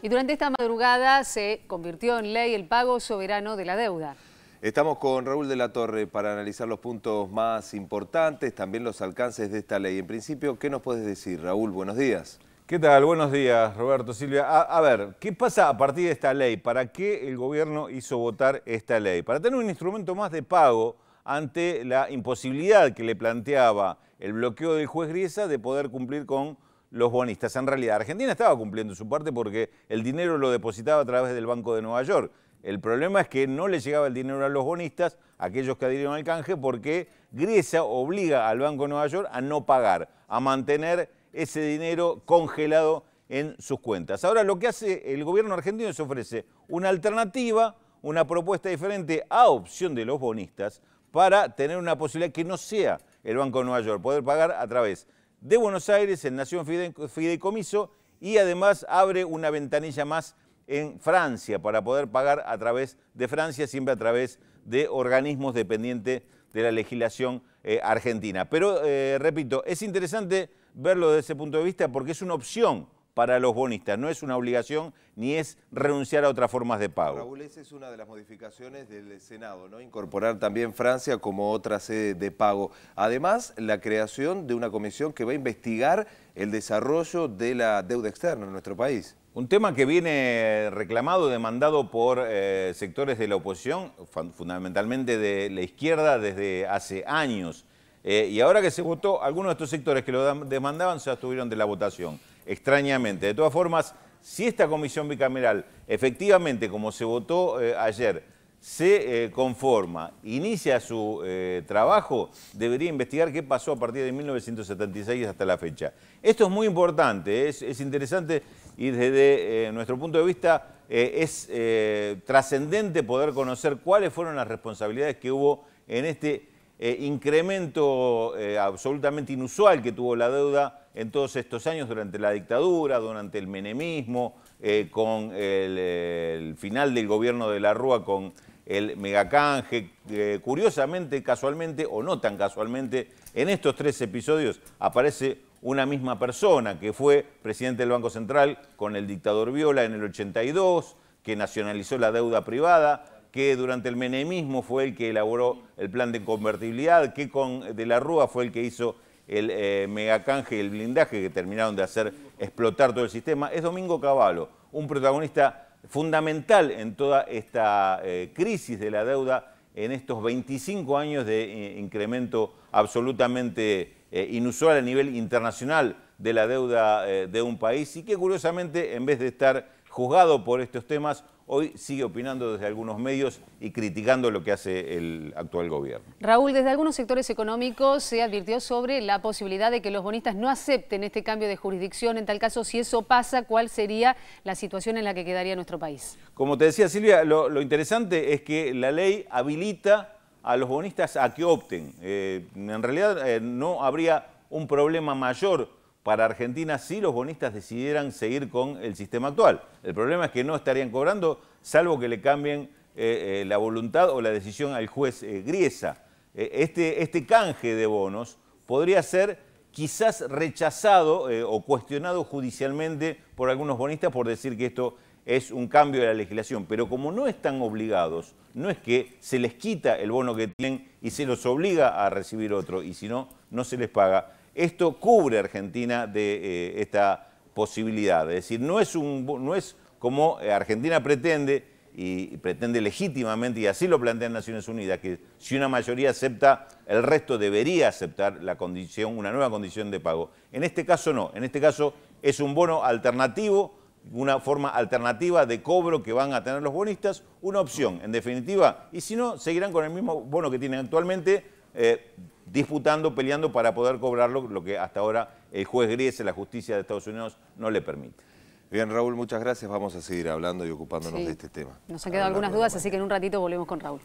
Y durante esta madrugada se convirtió en ley el pago soberano de la deuda. Estamos con Raúl de la Torre para analizar los puntos más importantes, también los alcances de esta ley. En principio, ¿qué nos puedes decir, Raúl? Buenos días. ¿Qué tal? Buenos días, Roberto, Silvia. A, ver, ¿qué pasa a partir de esta ley? ¿Para qué el gobierno hizo votar esta ley? Para tener un instrumento más de pago ante la imposibilidad que le planteaba el bloqueo del juez Griesa de poder cumplir con los bonistas. En realidad, Argentina estaba cumpliendo su parte porque el dinero lo depositaba a través del Banco de Nueva York. El problema es que no le llegaba el dinero a los bonistas, aquellos que adhirieron al canje, porque Grecia obliga al Banco de Nueva York a no pagar, a mantener ese dinero congelado en sus cuentas. Ahora lo que hace el gobierno argentino es ofrece una alternativa, una propuesta diferente a opción de los bonistas para tener una posibilidad que no sea el Banco de Nueva York, poder pagar a través de Buenos Aires en Nación Fideicomiso y además abre una ventanilla más en Francia para poder pagar a través de Francia, siempre a través de organismos dependientes de la legislación eh, argentina. Pero, eh, repito, es interesante verlo desde ese punto de vista porque es una opción para los bonistas. No es una obligación ni es renunciar a otras formas de pago. Raúl, esa es una de las modificaciones del Senado, ¿no? Incorporar también Francia como otra sede de pago. Además, la creación de una comisión que va a investigar el desarrollo de la deuda externa en nuestro país. Un tema que viene reclamado, demandado por eh, sectores de la oposición, fundamentalmente de la izquierda, desde hace años. Eh, y ahora que se votó, algunos de estos sectores que lo demandaban se abstuvieron de la votación extrañamente. De todas formas, si esta comisión bicameral, efectivamente, como se votó eh, ayer, se eh, conforma, inicia su eh, trabajo, debería investigar qué pasó a partir de 1976 hasta la fecha. Esto es muy importante, es interesante y desde nuestro punto de vista es trascendente poder conocer cuáles fueron las responsabilidades que hubo en este incremento absolutamente inusual que tuvo la deuda en todos estos años durante la dictadura, durante el menemismo, eh, con el, final del gobierno de la Rúa con el megacanje. Eh, curiosamente, casualmente o no tan casualmente, en estos tres episodios aparece una misma persona que fue presidente del Banco Central con el dictador Viola en el 82, que nacionalizó la deuda privada, que durante el menemismo fue el que elaboró el plan de convertibilidad, que con De la Rúa fue el que hizo el eh, megacanje y el blindaje que terminaron de hacer explotar todo el sistema, es Domingo Cavallo, un protagonista fundamental en toda esta eh, crisis de la deuda en estos 25 años de eh, incremento absolutamente inusual a nivel internacional de la deuda de un país y que curiosamente en vez de estar juzgado por estos temas, hoy sigue opinando desde algunos medios y criticando lo que hace el actual gobierno. Raúl, desde algunos sectores económicos se advirtió sobre la posibilidad de que los bonistas no acepten este cambio de jurisdicción. En tal caso, si eso pasa, ¿cuál sería la situación en la que quedaría nuestro país? Como te decía Silvia, lo, interesante es que la ley habilita a los bonistas a que opten. Eh, en realidad eh, no habría un problema mayor para Argentina si los bonistas decidieran seguir con el sistema actual. El problema es que no estarían cobrando, salvo que le cambien eh, eh, la voluntad o la decisión al juez eh, Griesa. Este, este, canje de bonos podría ser quizás rechazado o cuestionado judicialmente por algunos bonistas por decir que esto es un cambio de la legislación, pero como no están obligados, no es que se les quita el bono que tienen y se los obliga a recibir otro, y si no, no se les paga. Esto cubre a Argentina de eh, esta posibilidad. Es decir, no es, no es como eh, Argentina pretende, y pretende legítimamente, y así lo plantean Naciones Unidas, que si una mayoría acepta, el resto debería aceptar la condición, una nueva condición de pago. En este caso no, en este caso es un bono alternativo, una forma alternativa de cobro que van a tener los bonistas, una opción, en definitiva, y si no, seguirán con el mismo bono que tienen actualmente, eh, disputando, peleando para poder cobrarlo, lo que hasta ahora el juez Griece, la justicia de Estados Unidos, no le permite. Bien, Raúl, muchas gracias. Vamos a seguir hablando y ocupándonos de este tema. Nos han quedado algunas dudas, así que en un ratito volvemos con Raúl.